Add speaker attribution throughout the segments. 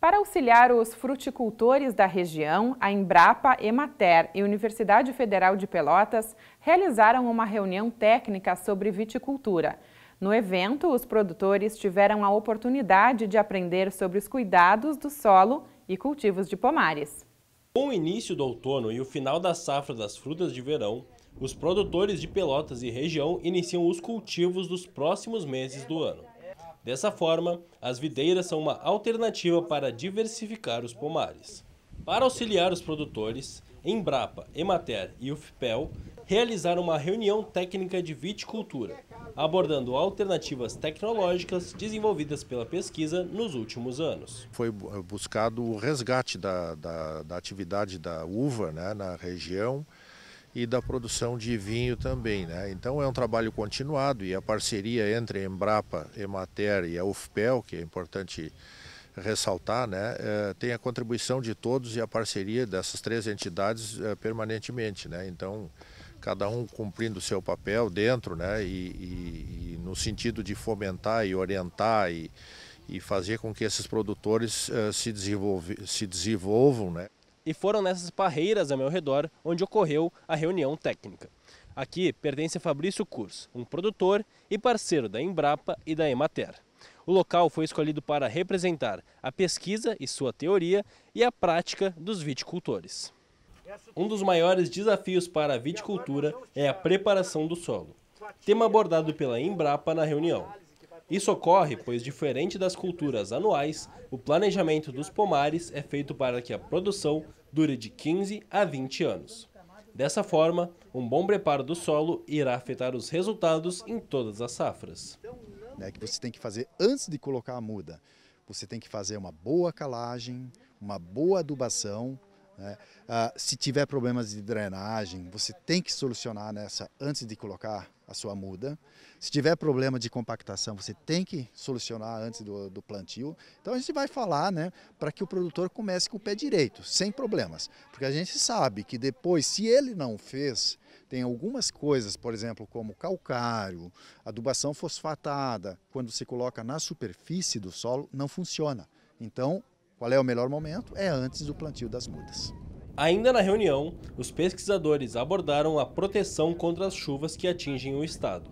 Speaker 1: Para auxiliar os fruticultores da região, a Embrapa, Emater e Universidade Federal de Pelotas realizaram uma reunião técnica sobre viticultura. No evento, os produtores tiveram a oportunidade de aprender sobre os cuidados do solo e cultivos de pomares.
Speaker 2: Com o início do outono e o final da safra das frutas de verão, os produtores de Pelotas e região iniciam os cultivos dos próximos meses do ano. Dessa forma, as videiras são uma alternativa para diversificar os pomares. Para auxiliar os produtores, Embrapa, Emater e UFPEL realizaram uma reunião técnica de viticultura, abordando alternativas tecnológicas desenvolvidas pela pesquisa nos últimos anos.
Speaker 3: Foi eh, buscado o resgate da, da, da atividade da uva né, na região, e da produção de vinho também. Né? Então é um trabalho continuado e a parceria entre a Embrapa, Emater e a UFPEL, que é importante ressaltar, né, é, tem a contribuição de todos e a parceria dessas três entidades é, permanentemente. Né? Então, cada um cumprindo o seu papel dentro né, e, e, e no sentido de fomentar e orientar e, e fazer com que esses produtores uh, se, desenvolve, se desenvolvam. Né?
Speaker 2: e foram nessas parreiras ao meu redor onde ocorreu a reunião técnica. Aqui pertence Fabrício Curso, um produtor e parceiro da Embrapa e da Emater. O local foi escolhido para representar a pesquisa e sua teoria e a prática dos viticultores. Um dos maiores desafios para a viticultura é a preparação do solo, tema abordado pela Embrapa na reunião. Isso ocorre pois, diferente das culturas anuais, o planejamento dos pomares é feito para que a produção dura de 15 a 20 anos. Dessa forma, um bom preparo do solo irá afetar os resultados em todas as
Speaker 1: safras. É que você tem que fazer antes de colocar a muda. Você tem que fazer uma boa calagem, uma boa adubação, né? Ah, se tiver problemas de drenagem, você tem que solucionar nessa antes de colocar a sua muda. Se tiver problema de compactação, você tem que solucionar antes do, do plantio. Então a gente vai falar né, para que o produtor comece com o pé direito, sem problemas. Porque a gente sabe que depois, se ele não fez, tem algumas coisas, por exemplo, como calcário, adubação fosfatada, quando se coloca na superfície do solo, não funciona. Então, qual é o melhor momento? É antes do plantio das mudas. Ainda na reunião, os pesquisadores
Speaker 2: abordaram a proteção contra as chuvas que atingem o estado.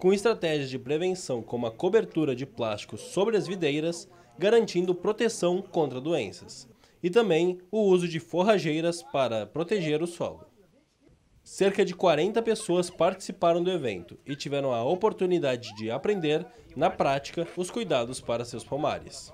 Speaker 2: Com estratégias de prevenção como a cobertura de plástico sobre as videiras, garantindo proteção contra doenças. E também o uso de forrageiras para proteger o solo. Cerca de 40 pessoas participaram do evento e tiveram a oportunidade de aprender, na prática, os cuidados para seus pomares.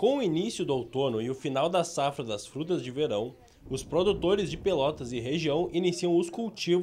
Speaker 2: Com o início do outono e o final da safra das frutas de verão, os produtores de Pelotas e região iniciam os cultivos